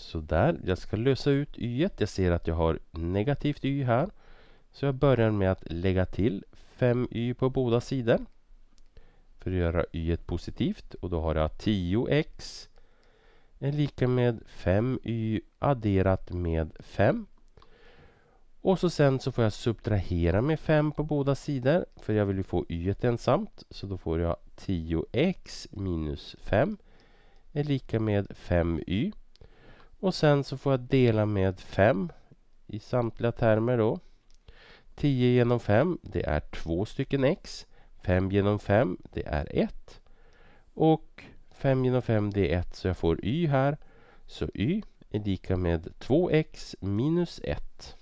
Sådär, jag ska lösa ut y. Jag ser att jag har negativt y här. Så jag börjar med att lägga till 5y på båda sidor. För att göra y positivt och då har jag 10x är lika med 5y adderat med 5. Och så sen så får jag subtrahera med 5 på båda sidor för jag vill ju få y ensamt. Så då får jag 10x minus 5 är lika med 5y. Och sen så får jag dela med 5 i samtliga termer då. 10 genom 5 det är två stycken x. 5 genom 5 det är 1. Och 5 genom 5 det är 1 så jag får y här. Så y är lika med 2x minus 1.